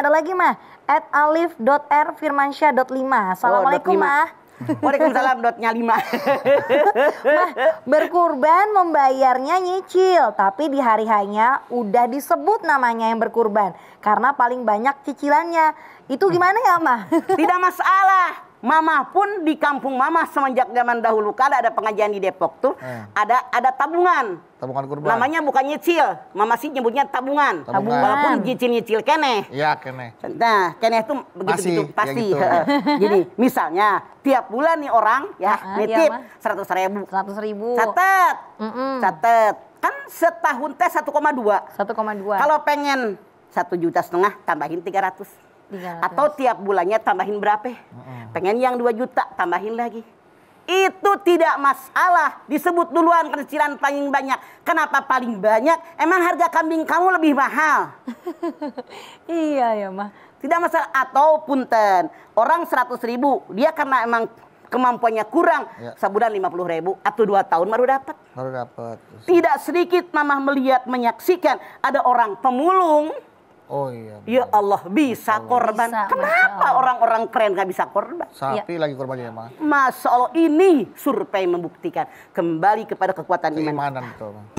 ada lagi mah at alif.rfirmansyah.5. Assalamualaikum mah Waalaikumsalam dotnya lima. Mah, berkurban membayarnya nyicil, tapi di hari hanya udah disebut namanya yang berkurban karena paling banyak cicilannya. Itu gimana ya, Mah? Tidak masalah. Mama pun di kampung Mama semenjak zaman dahulu kala ada pengajian di Depok tuh, hmm. ada ada tabungan. Tabungan kurban. Namanya bukan nyicil, Mama sih nyebutnya tabungan. tabungan. Walaupun nyicil-nyicil kene, Iya, kene. Nah, kene itu begitu-gitu pasti. Ya gitu. Jadi, iya. misalnya tiap bulan nih orang ya uh, nitip seratus iya, ribu. Seratus ribu. Catet, mm -mm. catet. Kan setahun teh koma dua, Kalau pengen satu juta setengah tambahin tiga ratus. 300. Atau tiap bulannya tambahin berapa? Mm-hmm. Pengen yang 2 juta, tambahin lagi. Itu tidak masalah. Disebut duluan kecilan paling banyak. Kenapa paling banyak? Emang harga kambing kamu lebih mahal? iya ya, Mah. Tidak masalah. Atau punten, orang 100 ribu. Dia karena emang kemampuannya kurang, ya. sebulan 50 ribu atau dua tahun baru dapat. Baru dapat. Tidak sedikit mamah melihat, menyaksikan ada orang pemulung Oh iya. Ya Allah bisa Allah. korban. Bisa, Kenapa orang-orang keren nggak bisa korban? Sapi ya. lagi ya Mas. Mas, Allah ini survei membuktikan kembali kepada kekuatan Keimanan, iman. Keimanan betul.